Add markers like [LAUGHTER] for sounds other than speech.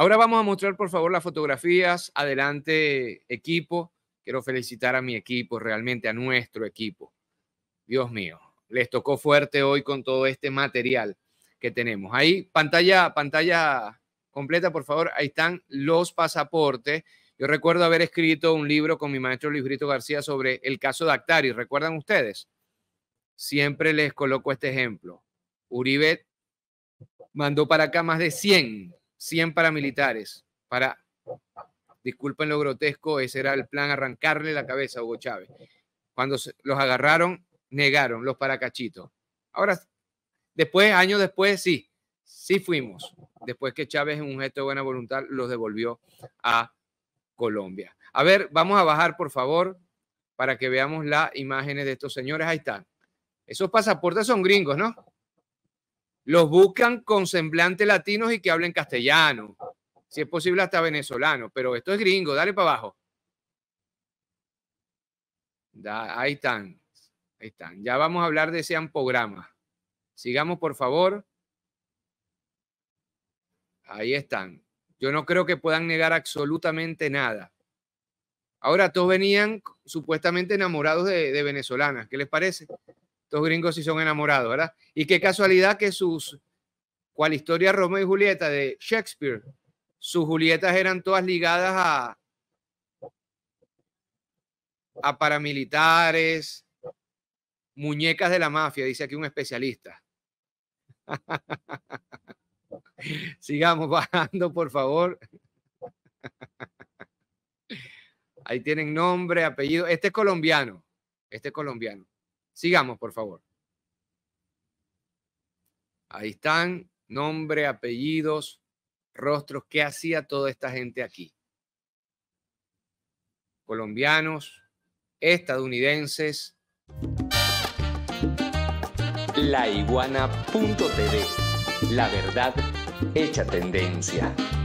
Ahora vamos a mostrar, por favor, las fotografías. Adelante, equipo. Quiero felicitar a mi equipo, realmente a nuestro equipo. Dios mío, les tocó fuerte hoy con todo este material que tenemos. Ahí, pantalla, pantalla completa, por favor. Ahí están los pasaportes. Yo recuerdo haber escrito un libro con mi maestro Luis Brito García sobre el caso de Actari. ¿Recuerdan ustedes? Siempre les coloco este ejemplo. Uribe mandó para acá más de 100 100 paramilitares para, disculpen lo grotesco, ese era el plan, arrancarle la cabeza a Hugo Chávez. Cuando los agarraron, negaron los paracachitos. Ahora, después, años después, sí, sí fuimos. Después que Chávez, en un gesto de buena voluntad, los devolvió a Colombia. A ver, vamos a bajar, por favor, para que veamos las imágenes de estos señores. Ahí están. Esos pasaportes son gringos, ¿no? los buscan con semblante latinos y que hablen castellano, si es posible hasta venezolano, pero esto es gringo, dale para abajo. Da, ahí están, ahí están. Ya vamos a hablar de ese ampograma, Sigamos, por favor. Ahí están. Yo no creo que puedan negar absolutamente nada. Ahora, todos venían supuestamente enamorados de, de venezolanas. ¿Qué les parece? Estos gringos sí son enamorados, ¿verdad? Y qué casualidad que sus, cual historia Romeo y Julieta de Shakespeare, sus Julietas eran todas ligadas a, a paramilitares, muñecas de la mafia, dice aquí un especialista. [LAUGHS] Sigamos bajando, por favor. Ahí tienen nombre, apellido. Este es colombiano. Este es colombiano. Sigamos, por favor. Ahí están, nombre, apellidos, rostros, qué hacía toda esta gente aquí. Colombianos, estadounidenses. La la verdad hecha tendencia.